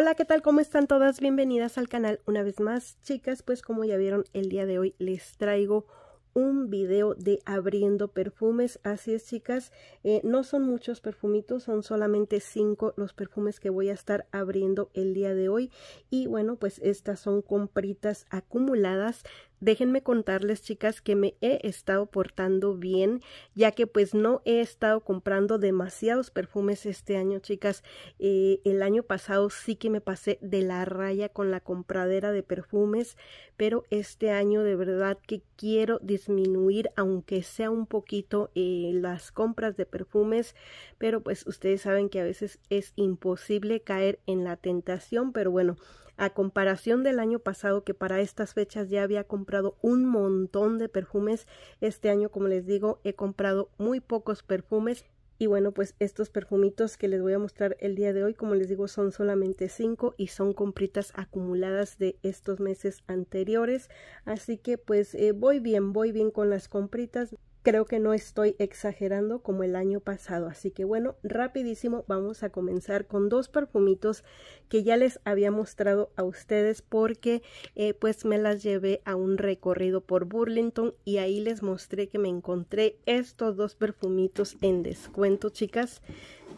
Hola, ¿qué tal? ¿Cómo están todas? Bienvenidas al canal una vez más. Chicas, pues como ya vieron, el día de hoy les traigo un video de abriendo perfumes. Así es, chicas, eh, no son muchos perfumitos, son solamente cinco los perfumes que voy a estar abriendo el día de hoy. Y bueno, pues estas son compritas acumuladas déjenme contarles chicas que me he estado portando bien ya que pues no he estado comprando demasiados perfumes este año chicas eh, el año pasado sí que me pasé de la raya con la compradera de perfumes pero este año de verdad que quiero disminuir aunque sea un poquito eh, las compras de perfumes pero pues ustedes saben que a veces es imposible caer en la tentación pero bueno a comparación del año pasado que para estas fechas ya había comprado un montón de perfumes. Este año, como les digo, he comprado muy pocos perfumes. Y bueno, pues estos perfumitos que les voy a mostrar el día de hoy, como les digo, son solamente cinco y son compritas acumuladas de estos meses anteriores. Así que pues eh, voy bien, voy bien con las compritas. Creo que no estoy exagerando como el año pasado. Así que bueno, rapidísimo vamos a comenzar con dos perfumitos que ya les había mostrado a ustedes porque eh, pues me las llevé a un recorrido por Burlington y ahí les mostré que me encontré estos dos perfumitos en descuento, chicas.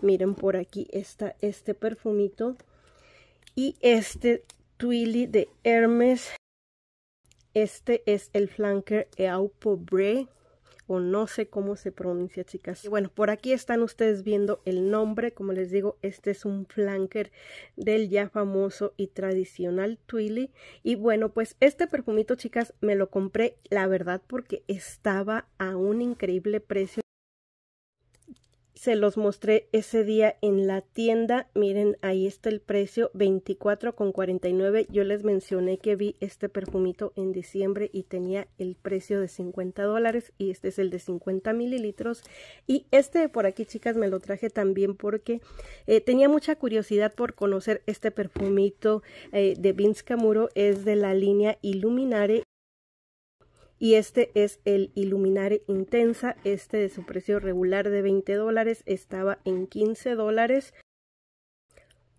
Miren, por aquí está este perfumito y este Twilly de Hermes. Este es el Flanker Eau Pobre conoce cómo se pronuncia, chicas. Y bueno, por aquí están ustedes viendo el nombre. Como les digo, este es un flanker del ya famoso y tradicional Twilly. Y bueno, pues este perfumito, chicas, me lo compré, la verdad, porque estaba a un increíble precio se los mostré ese día en la tienda. Miren, ahí está el precio, 24,49. Yo les mencioné que vi este perfumito en diciembre y tenía el precio de 50 dólares y este es el de 50 mililitros. Y este por aquí, chicas, me lo traje también porque eh, tenía mucha curiosidad por conocer este perfumito eh, de Vince Camuro. Es de la línea Illuminare y este es el Illuminare Intensa, este de su precio regular de 20 dólares estaba en 15 dólares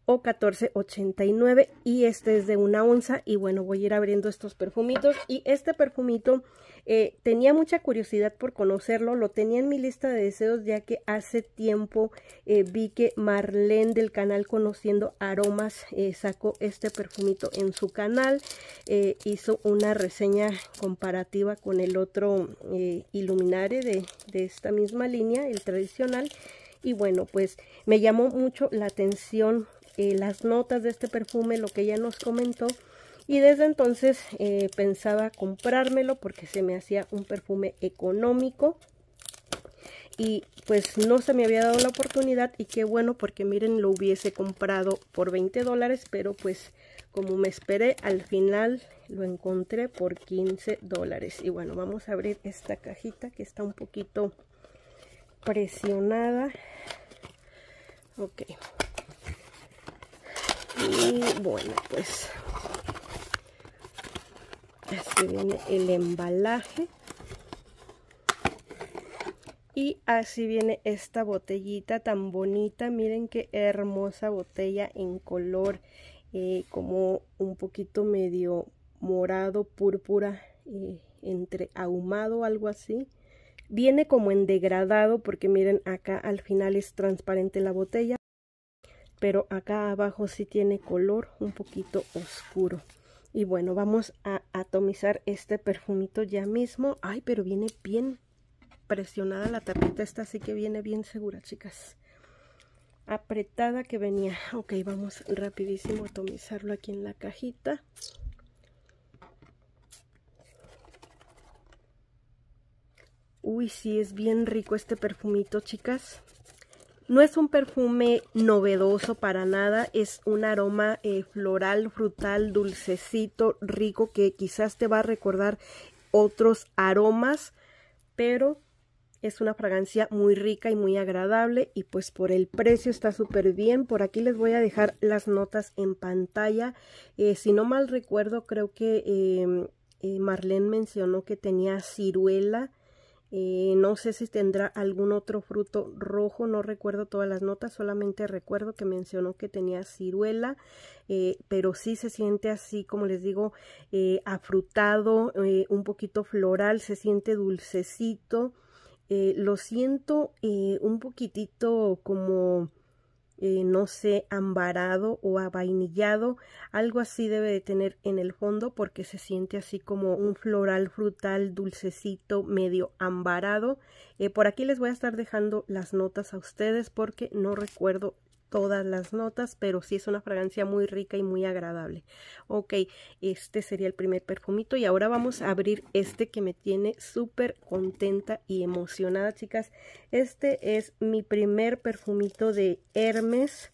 o 14.89 y este es de una onza y bueno voy a ir abriendo estos perfumitos y este perfumito eh, tenía mucha curiosidad por conocerlo, lo tenía en mi lista de deseos ya que hace tiempo eh, vi que Marlene del canal Conociendo Aromas eh, sacó este perfumito en su canal, hizo una reseña comparativa con el otro Iluminare de, esta misma línea, el tradicional, y bueno, pues me llamó mucho la atención las notas de este perfume, lo que ella nos comentó y desde entonces eh, pensaba comprármelo porque se me hacía un perfume económico. Y pues no se me había dado la oportunidad y qué bueno porque miren lo hubiese comprado por 20 dólares pero pues como me esperé al final lo encontré por 15 dólares y bueno vamos a abrir esta cajita que está un poquito presionada ok y bueno pues así viene el embalaje y así viene esta botellita tan bonita miren qué hermosa botella en color eh, como un poquito medio morado púrpura eh, entre ahumado algo así viene como en degradado porque miren acá al final es transparente la botella pero acá abajo sí tiene color un poquito oscuro y bueno, vamos a atomizar este perfumito ya mismo. Ay, pero viene bien presionada la tapita esta, así que viene bien segura, chicas. Apretada que venía. Ok, vamos rapidísimo a atomizarlo aquí en la cajita. Uy, sí, es bien rico este perfumito, chicas. No es un perfume novedoso para nada, es un aroma eh, floral, frutal, dulcecito, rico, que quizás te va a recordar otros aromas, pero es una fragancia muy rica y muy agradable y pues por el precio está súper bien. Por aquí les voy a dejar las notas en pantalla. Eh, si no mal recuerdo, creo que em, eh, Marlene mencionó que tenía ciruela, no sé si tendrá algún otro fruto rojo, no recuerdo todas las notas, solamente recuerdo que mencionó que tenía ciruela, eh, pero sí se siente así, como les digo, eh, afrutado, eh, un poquito floral, se siente dulcecito. lo siento un poquitito como eh, no sé, ambarado o avainillado. Algo así debe de tener en el fondo porque se siente así como un floral frutal dulcecito, medio ambarado. Eh, por aquí les voy a estar dejando las notas a ustedes porque no recuerdo todas las notas, pero sí es una fragancia muy rica y muy agradable. Ok, este sería el primer perfumito y ahora vamos a abrir este que me tiene súper contenta y emocionada, chicas. Este es mi primer perfumito de Hermes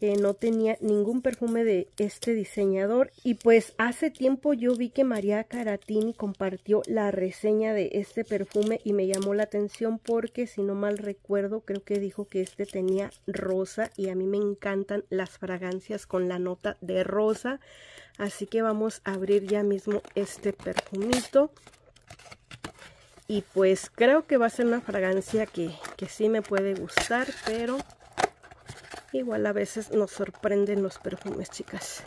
que no tenía ningún perfume de este diseñador y pues hace tiempo yo vi que María Caratini compartió la reseña de este perfume y me llamó la atención porque si no mal recuerdo creo que dijo que este tenía rosa y a mí me encantan las fragancias con la nota de rosa así que vamos a abrir ya mismo este perfumito y pues creo que va a ser una fragancia que, que sí me puede gustar pero Igual a veces nos sorprenden los perfumes, chicas.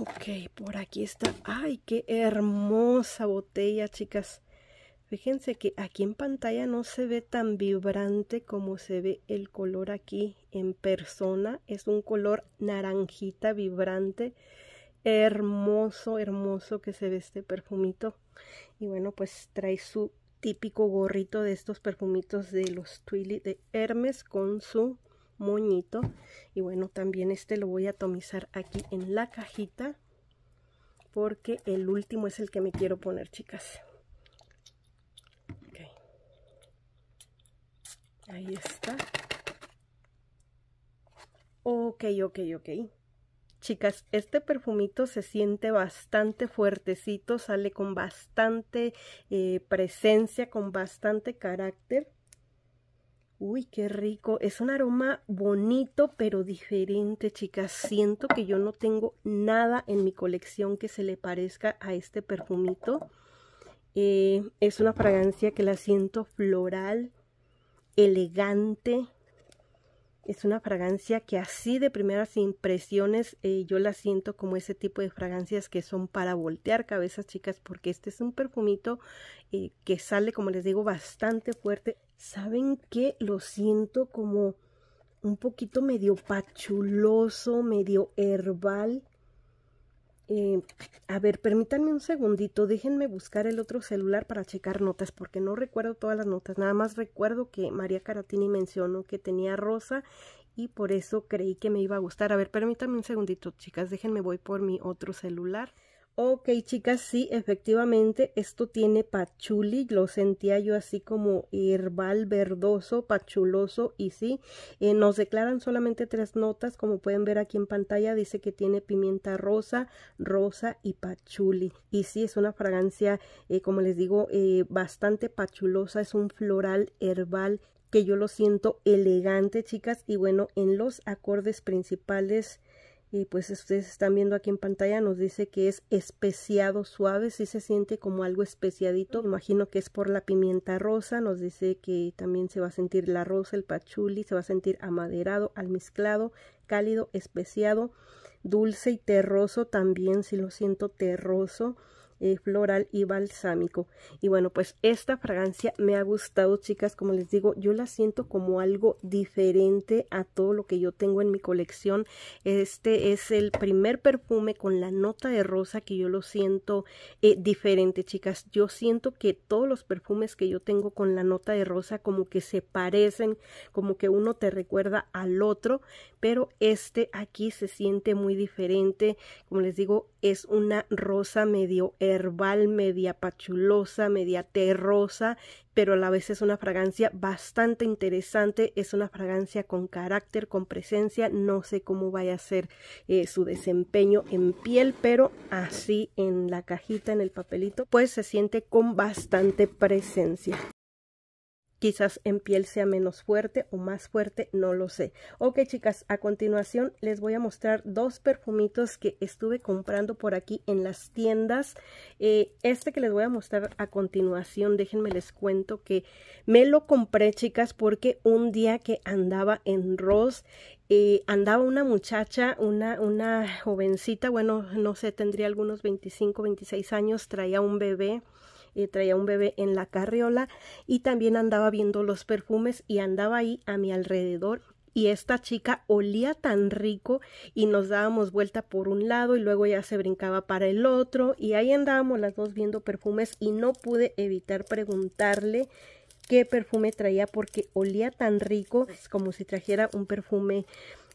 Ok, por aquí está. ¡Ay, qué hermosa botella, chicas! Fíjense que aquí en pantalla no se ve tan vibrante como se ve el color aquí en persona. Es un color naranjita vibrante. Hermoso, hermoso que se ve este perfumito. Y bueno, pues trae su típico gorrito de estos perfumitos de los Twilly de Hermes con su moñito. Y bueno, también este lo voy a atomizar aquí en la cajita. Porque el último es el que me quiero poner, chicas. Ahí está. Ok, ok, ok. Chicas, este perfumito se siente bastante fuertecito, sale con bastante eh, presencia, con bastante carácter. Uy, qué rico. Es un aroma bonito, pero diferente, chicas. Siento que yo no tengo nada en mi colección que se le parezca a este perfumito. Eh, es una fragancia que la siento floral, elegante. Es una fragancia que así de primeras impresiones eh, yo la siento como ese tipo de fragancias que son para voltear cabezas, chicas, porque este es un perfumito eh, que sale, como les digo, bastante fuerte. ¿Saben qué? Lo siento como un poquito medio pachuloso, medio herbal. Eh, a ver, permítanme un segundito, déjenme buscar el otro celular para checar notas, porque no recuerdo todas las notas, nada más recuerdo que María Caratini mencionó que tenía rosa y por eso creí que me iba a gustar. A ver, permítanme un segundito, chicas, déjenme voy por mi otro celular. Ok, chicas, sí, efectivamente, esto tiene pachuli, lo sentía yo así como herbal verdoso, pachuloso, y sí, eh, nos declaran solamente tres notas, como pueden ver aquí en pantalla, dice que tiene pimienta rosa, rosa y pachuli, y sí, es una fragancia, eh, como les digo, eh, bastante pachulosa, es un floral herbal que yo lo siento elegante, chicas, y bueno, en los acordes principales y pues ustedes están viendo aquí en pantalla, nos dice que es especiado suave, si se siente como algo especiadito, imagino que es por la pimienta rosa, nos dice que también se va a sentir la rosa, el pachuli, se va a sentir amaderado, almizclado, cálido, especiado, dulce y terroso también, si lo siento terroso, eh, floral y balsámico. Y bueno, pues esta fragancia me ha gustado, chicas. Como les digo, yo la siento como algo diferente a todo lo que yo tengo en mi colección. Este es el primer perfume con la nota de rosa que yo lo siento eh, diferente, chicas. Yo siento que todos los perfumes que yo tengo con la nota de rosa como que se parecen, como que uno te recuerda al otro, pero este aquí se siente muy diferente. Como les digo, es una rosa medio herbal, media pachulosa, media terrosa, pero a la vez es una fragancia bastante interesante, es una fragancia con carácter, con presencia, no sé cómo vaya a ser eh, su desempeño en piel, pero así en la cajita, en el papelito, pues se siente con bastante presencia. Quizás en piel sea menos fuerte o más fuerte, no lo sé. Ok chicas, a continuación les voy a mostrar dos perfumitos que estuve comprando por aquí en las tiendas. Eh, este que les voy a mostrar a continuación, déjenme les cuento que me lo compré chicas porque un día que andaba en Ross eh, andaba una muchacha, una, una jovencita, bueno, no sé, tendría algunos 25, 26 años, traía un bebé. Eh, traía un bebé en la carriola y también andaba viendo los perfumes y andaba ahí a mi alrededor y esta chica olía tan rico y nos dábamos vuelta por un lado y luego ya se brincaba para el otro y ahí andábamos las dos viendo perfumes y no pude evitar preguntarle qué perfume traía porque olía tan rico como si trajera un perfume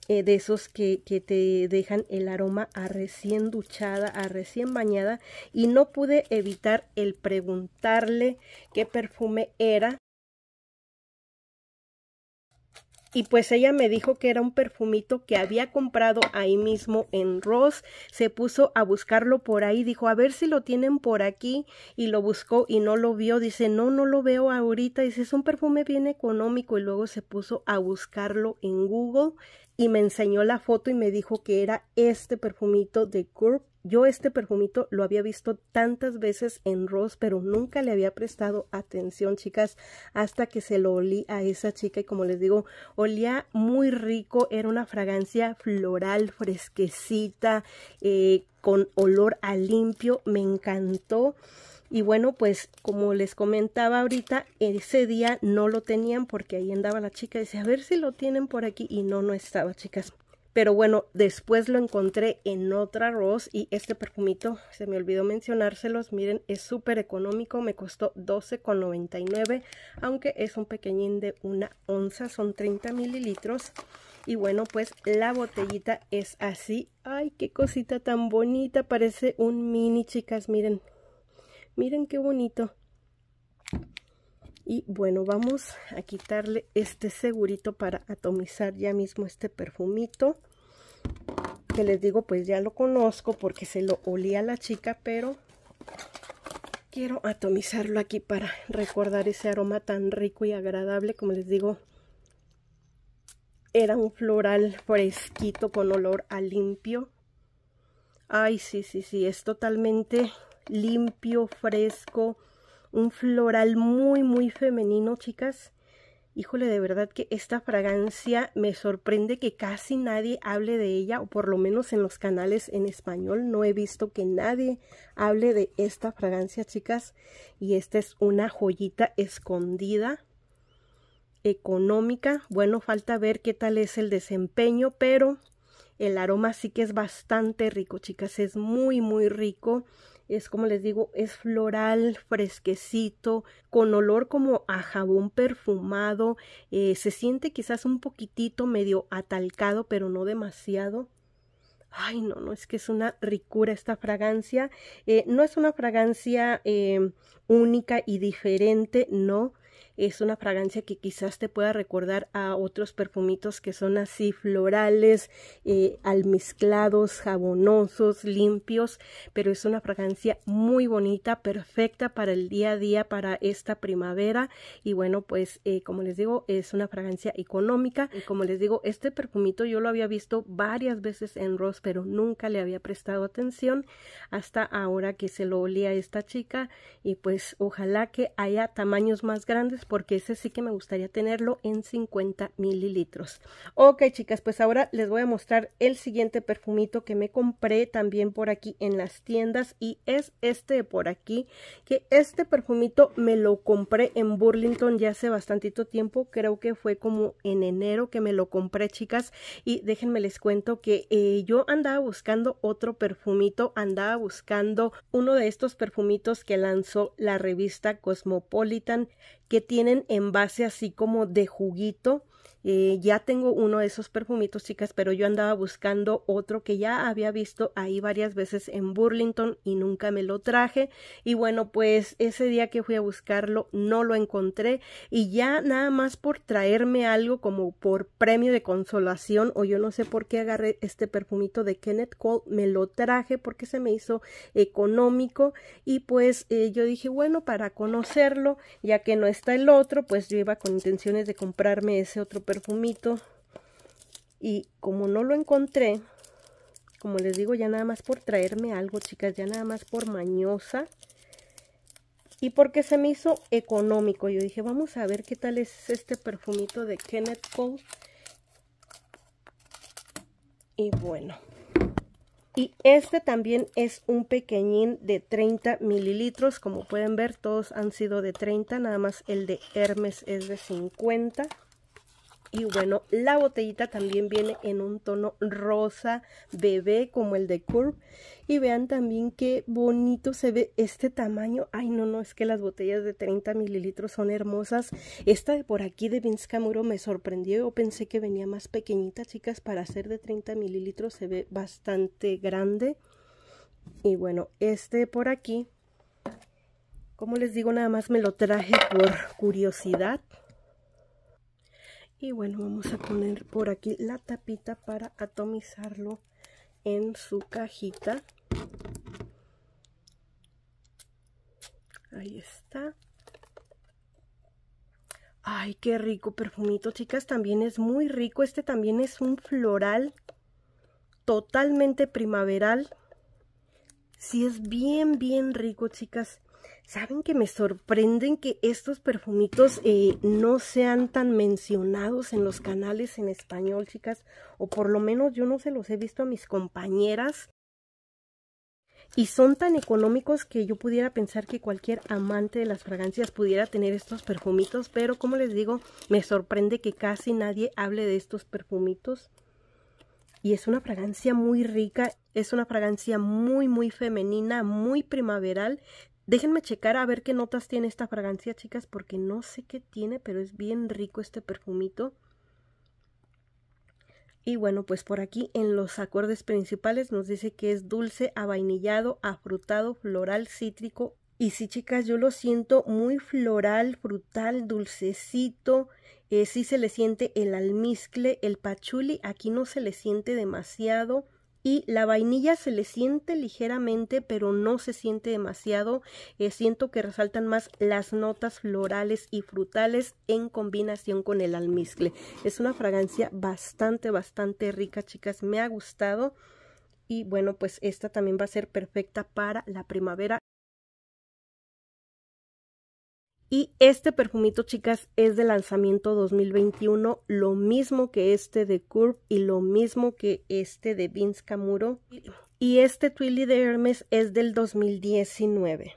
eh, de esos que, que, te dejan el aroma a recién duchada, a recién bañada. Y no pude evitar el preguntarle qué perfume era. Y pues ella me dijo que era un perfumito que había comprado ahí mismo en Ross. Se puso a buscarlo por ahí. Dijo, a ver si lo tienen por aquí. Y lo buscó y no lo vio. Dice, no, no lo veo ahorita. Dice, es un perfume bien económico. Y luego se puso a buscarlo en Google y me enseñó la foto y me dijo que era este perfumito de Curve, Yo este perfumito lo había visto tantas veces en Ross, pero nunca le había prestado atención, chicas, hasta que se lo olí a esa chica y como les digo, olía muy rico, era una fragancia floral, fresquecita, eh, con olor a limpio, me encantó. Y bueno, pues como les comentaba ahorita, ese día no lo tenían porque ahí andaba la chica. y Dice, a ver si lo tienen por aquí. Y no, no estaba, chicas. Pero bueno, después lo encontré en otra arroz y este perfumito, se me olvidó mencionárselos, miren, es súper económico, me costó $12,99, aunque es un pequeñín de una onza, son 30 mililitros. Y bueno, pues la botellita es así, ay, qué cosita tan bonita, parece un mini, chicas, miren, Miren qué bonito. Y bueno, vamos a quitarle este segurito para atomizar ya mismo este perfumito. Que les digo, pues ya lo conozco porque se lo olía la chica, pero quiero atomizarlo aquí para recordar ese aroma tan rico y agradable. Como les digo, era un floral fresquito con olor a limpio. Ay, sí, sí, sí, es totalmente limpio, fresco, un floral muy, muy femenino, chicas. Híjole, de verdad que esta fragancia me sorprende que casi nadie hable de ella, o por lo menos en los canales en español no he visto que nadie hable de esta fragancia, chicas. Y esta es una joyita escondida, económica. Bueno, falta ver qué tal es el desempeño, pero el aroma sí que es bastante rico, chicas. Es muy, muy rico es como les digo, es floral, fresquecito, con olor como a jabón perfumado, eh, se siente quizás un poquitito medio atalcado, pero no demasiado. Ay, no, no, es que es una ricura esta fragancia. Eh, no es una fragancia eh, única y diferente, no es una fragancia que quizás te pueda recordar a otros perfumitos que son así florales, eh, almizclados, jabonosos, limpios, pero es una fragancia muy bonita, perfecta para el día a día, para esta primavera y bueno, pues eh, como les digo, es una fragancia económica y como les digo, este perfumito yo lo había visto varias veces en Ross, pero nunca le había prestado atención hasta ahora que se lo olía esta chica y pues ojalá que haya tamaños más grandes porque ese sí que me gustaría tenerlo en 50 mililitros. Ok, chicas, pues ahora les voy a mostrar el siguiente perfumito que me compré también por aquí en las tiendas y es este de por aquí, que este perfumito me lo compré en Burlington ya hace bastantito tiempo, creo que fue como en enero que me lo compré, chicas, y déjenme les cuento que eh, yo andaba buscando otro perfumito, andaba buscando uno de estos perfumitos que lanzó la revista Cosmopolitan que tiene tienen envase así como de juguito eh, ya tengo uno de esos perfumitos, chicas, pero yo andaba buscando otro que ya había visto ahí varias veces en Burlington y nunca me lo traje. Y bueno, pues ese día que fui a buscarlo no lo encontré y ya nada más por traerme algo como por premio de consolación o yo no sé por qué agarré este perfumito de Kenneth Cole, me lo traje porque se me hizo económico y pues eh, yo dije, bueno, para conocerlo, ya que no está el otro, pues yo iba con intenciones de comprarme ese otro perfumito perfumito. Y como no lo encontré, como les digo, ya nada más por traerme algo, chicas, ya nada más por mañosa. Y porque se me hizo económico. Yo dije, vamos a ver qué tal es este perfumito de Kenneth Cole. Y bueno. Y este también es un pequeñín de 30 mililitros. Como pueden ver, todos han sido de 30. Nada más el de Hermes es de 50. Y bueno, la botellita también viene en un tono rosa bebé como el de Curve. Y vean también qué bonito se ve este tamaño. Ay, no, no, es que las botellas de 30 mililitros son hermosas. Esta de por aquí de Vince Camuro me sorprendió. Yo pensé que venía más pequeñita, chicas. Para ser de 30 mililitros se ve bastante grande. Y bueno, este por aquí, como les digo, nada más me lo traje por curiosidad y bueno vamos a poner por aquí la tapita para atomizarlo en su cajita ahí está ay qué rico perfumito chicas también es muy rico este también es un floral totalmente primaveral si sí, es bien bien rico chicas Saben que me sorprenden que estos perfumitos eh, no sean tan mencionados en los canales en español, chicas, o por lo menos yo no se los he visto a mis compañeras. Y son tan económicos que yo pudiera pensar que cualquier amante de las fragancias pudiera tener estos perfumitos, pero como les digo, me sorprende que casi nadie hable de estos perfumitos. Y es una fragancia muy rica, es una fragancia muy, muy femenina, muy primaveral. Déjenme checar a ver qué notas tiene esta fragancia, chicas, porque no sé qué tiene, pero es bien rico este perfumito. Y bueno, pues por aquí en los acordes principales nos dice que es dulce, avainillado, afrutado, floral, cítrico. Y sí, chicas, yo lo siento muy floral, frutal, dulcecito. Eh, sí se le siente el almizcle, el pachuli. Aquí no se le siente demasiado y la vainilla se le siente ligeramente, pero no se siente demasiado. Eh, siento que resaltan más las notas florales y frutales en combinación con el almizcle. Es una fragancia bastante, bastante rica, chicas. Me ha gustado. Y bueno, pues esta también va a ser perfecta para la primavera. Y este perfumito, chicas, es de lanzamiento 2021, lo mismo que este de Curve y lo mismo que este de Vince Camuro. Y este Twilly de Hermes es del 2019.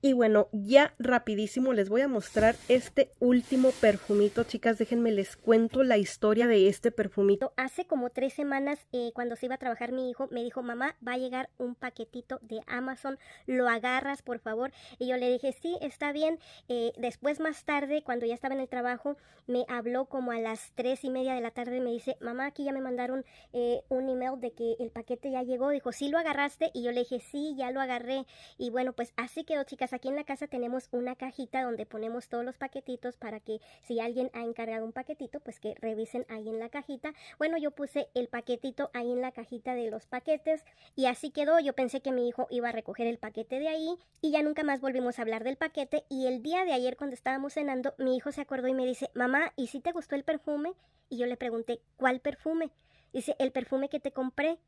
Y bueno, ya rapidísimo les voy a mostrar este último perfumito, chicas, déjenme les cuento la historia de este perfumito. Hace como tres semanas, eh, cuando se iba a trabajar mi hijo, me dijo, mamá, va a llegar un paquetito de Amazon, lo agarras, por favor. Y yo le dije, sí, está bien. Eh, después, más tarde, cuando ya estaba en el trabajo, me habló como a las tres y media de la tarde, me dice, mamá, aquí ya me mandaron eh, un email de que el paquete ya llegó. Dijo, sí, lo agarraste. Y yo le dije, sí, ya lo agarré. Y bueno, pues así quedó, chicas pues aquí en la casa tenemos una cajita donde ponemos todos los paquetitos para que si alguien ha encargado un paquetito, pues que revisen ahí en la cajita. Bueno, yo puse el paquetito ahí en la cajita de los paquetes y así quedó. Yo pensé que mi hijo iba a recoger el paquete de ahí y ya nunca más volvimos a hablar del paquete y el día de ayer cuando estábamos cenando, mi hijo se acordó y me dice, mamá, ¿y si te gustó el perfume? Y yo le pregunté, ¿cuál perfume? Dice, el perfume que te compré.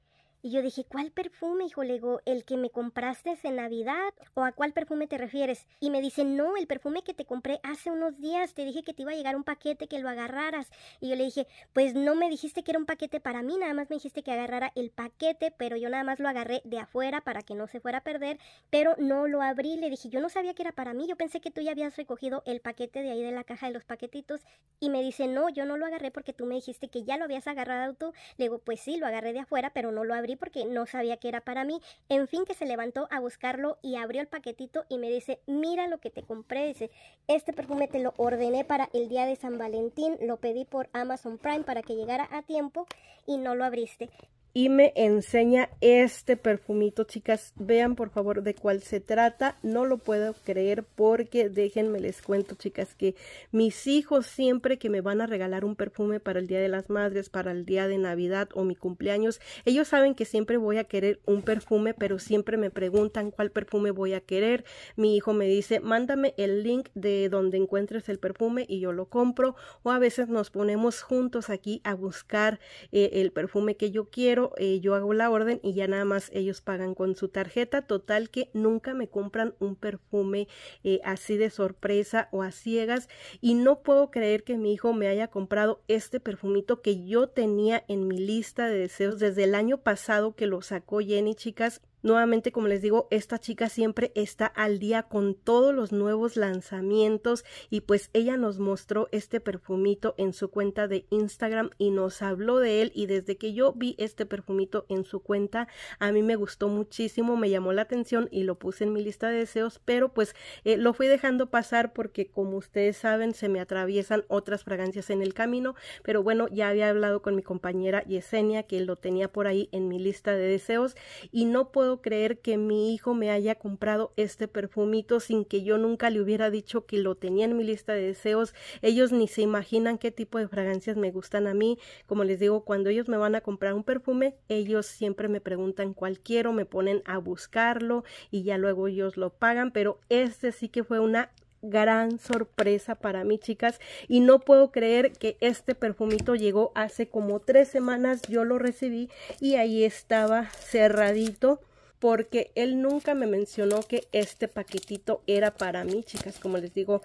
Y yo dije, ¿cuál perfume? Hijo, le ¿el que me compraste en Navidad? ¿O a cuál perfume te refieres? Y me dice, no, el perfume que te compré hace unos días, te dije que te iba a llegar un paquete, que lo agarraras. Y yo le dije, pues no me dijiste que era un paquete para mí, nada más me dijiste que agarrara el paquete, pero yo nada más lo agarré de afuera para que no se fuera a perder, pero no lo abrí. Le dije, yo no sabía que era para mí, yo pensé que tú ya habías recogido el paquete de ahí de la caja de los paquetitos. Y me dice, no, yo no lo agarré porque tú me dijiste que ya lo habías agarrado tú. Le digo, pues sí, lo agarré de afuera, pero no lo abrí porque no sabía que era para mí. En fin, que se levantó a buscarlo y abrió el paquetito y me dice, mira lo que te compré. Dice, este perfume te lo ordené para el día de San Valentín, lo pedí por Amazon Prime para que llegara a tiempo y no lo abriste y me enseña este perfumito, chicas. Vean por favor de cuál se trata. No lo puedo creer porque déjenme les cuento, chicas, que mis hijos siempre que me van a regalar un perfume para el Día de las Madres, para el Día de Navidad o mi cumpleaños, ellos saben que siempre voy a querer un perfume, pero siempre me preguntan cuál perfume voy a querer. Mi hijo me dice, mándame el link de donde encuentres el perfume y yo lo compro. O a veces nos ponemos juntos aquí a buscar eh, el perfume que yo quiero eh, yo hago la orden y ya nada más ellos pagan con su tarjeta. Total que nunca me compran un perfume eh, así de sorpresa o a ciegas y no puedo creer que mi hijo me haya comprado este perfumito que yo tenía en mi lista de deseos desde el año pasado que lo sacó Jenny, chicas, Nuevamente, como les digo, esta chica siempre está al día con todos los nuevos lanzamientos y pues ella nos mostró este perfumito en su cuenta de Instagram y nos habló de él y desde que yo vi este perfumito en su cuenta a mí me gustó muchísimo, me llamó la atención y lo puse en mi lista de deseos, pero pues eh, lo fui dejando pasar porque como ustedes saben se me atraviesan otras fragancias en el camino, pero bueno, ya había hablado con mi compañera Yesenia que lo tenía por ahí en mi lista de deseos y no puedo creer que mi hijo me haya comprado este perfumito sin que yo nunca le hubiera dicho que lo tenía en mi lista de deseos. Ellos ni se imaginan qué tipo de fragancias me gustan a mí. Como les digo, cuando ellos me van a comprar un perfume, ellos siempre me preguntan cuál quiero, me ponen a buscarlo y ya luego ellos lo pagan, pero este sí que fue una gran sorpresa para mí chicas y no puedo creer que este perfumito llegó hace como tres semanas yo lo recibí y ahí estaba cerradito porque él nunca me mencionó que este paquetito era para mí, chicas. Como les digo,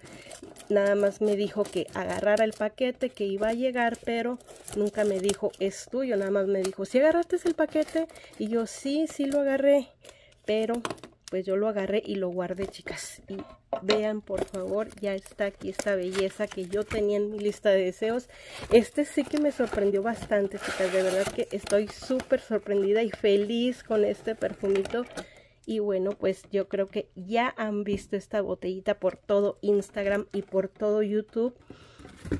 nada más me dijo que agarrara el paquete, que iba a llegar, pero nunca me dijo, es tuyo. Nada más me dijo, si agarraste el paquete? Y yo, sí, sí lo agarré, pero pues yo lo agarré y lo guardé, chicas. Vean por favor, ya está aquí esta belleza que yo tenía en mi lista de deseos. Este sí que me sorprendió bastante, chicas. De verdad que estoy súper sorprendida y feliz con este perfumito. Y bueno, pues yo creo que ya han visto esta botellita por todo Instagram y por todo YouTube.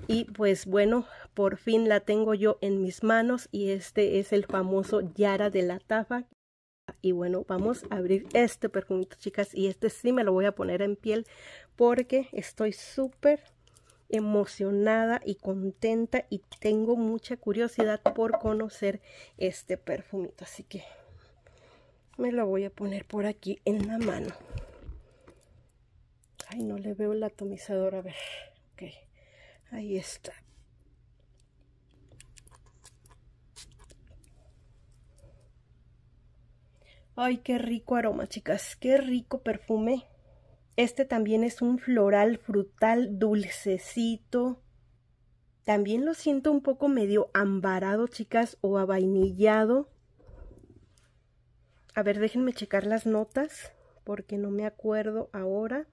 Y pues bueno, por fin la tengo yo en mis manos y este es el famoso Yara de la Tafa y bueno vamos a abrir este perfumito chicas y este sí me lo voy a poner en piel porque estoy súper emocionada y contenta y tengo mucha curiosidad por conocer este perfumito así que me lo voy a poner por aquí en la mano ay no le veo el atomizador a ver ok ahí está Ay, qué rico aroma, chicas, qué rico perfume. Este también es un floral frutal dulcecito. También lo siento un poco medio ambarado, chicas, o avainillado. A ver, déjenme checar las notas, porque no me acuerdo ahora.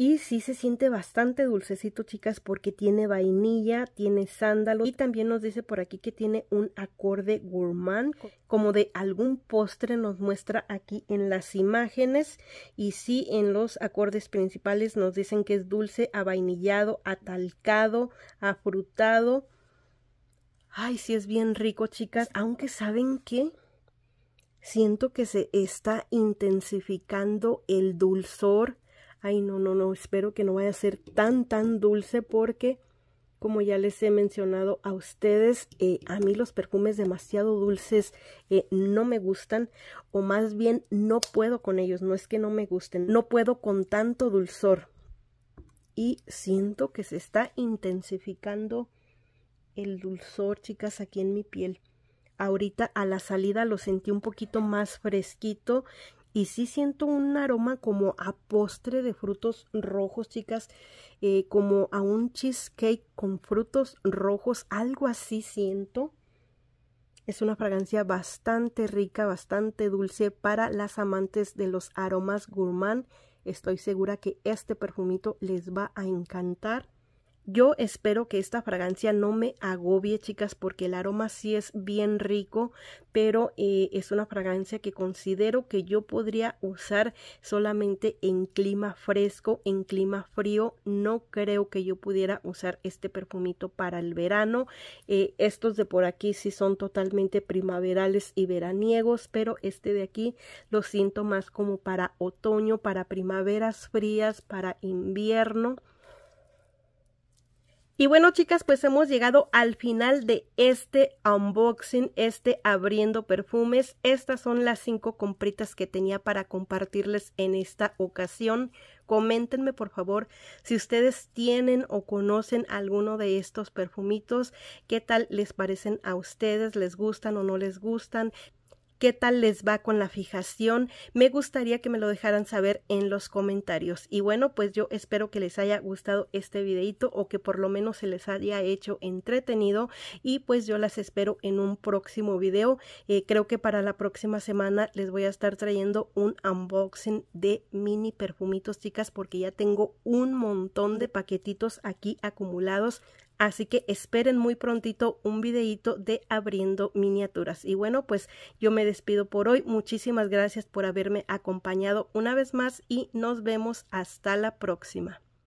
Y sí se siente bastante dulcecito, chicas, porque tiene vainilla, tiene sándalo y también nos dice por aquí que tiene un acorde gourmand, como de algún postre nos muestra aquí en las imágenes. Y sí, en los acordes principales nos dicen que es dulce, avainillado, atalcado, afrutado. Ay, sí es bien rico, chicas, aunque saben que siento que se está intensificando el dulzor ay no, no, no, espero que no vaya a ser tan, tan dulce porque, como ya les he mencionado a ustedes, eh, a mí los perfumes demasiado dulces eh, no me gustan o más bien no puedo con ellos, no es que no me gusten, no puedo con tanto dulzor. Y siento que se está intensificando el dulzor, chicas, aquí en mi piel. Ahorita a la salida lo sentí un poquito más fresquito y sí siento un aroma como a postre de frutos rojos, chicas, eh, como a un cheesecake con frutos rojos, algo así siento. Es una fragancia bastante rica, bastante dulce para las amantes de los aromas gourmand. Estoy segura que este perfumito les va a encantar. Yo espero que esta fragancia no me agobie, chicas, porque el aroma sí es bien rico, pero eh, es una fragancia que considero que yo podría usar solamente en clima fresco, en clima frío. No creo que yo pudiera usar este perfumito para el verano. Eh, estos de por aquí sí son totalmente primaverales y veraniegos, pero este de aquí lo siento más como para otoño, para primaveras frías, para invierno. Y bueno, chicas, pues hemos llegado al final de este unboxing, este abriendo perfumes. Estas son las cinco compritas que tenía para compartirles en esta ocasión. Coméntenme, por favor, si ustedes tienen o conocen alguno de estos perfumitos, qué tal les parecen a ustedes, les gustan o no les gustan, qué tal les va con la fijación. Me gustaría que me lo dejaran saber en los comentarios. Y bueno, pues yo espero que les haya gustado este videito o que por lo menos se les haya hecho entretenido. Y pues yo las espero en un próximo video. Eh, creo que para la próxima semana les voy a estar trayendo un unboxing de mini perfumitos, chicas, porque ya tengo un montón de paquetitos aquí acumulados Así que esperen muy prontito un videito de abriendo miniaturas. Y bueno, pues yo me despido por hoy. Muchísimas gracias por haberme acompañado una vez más y nos vemos hasta la próxima.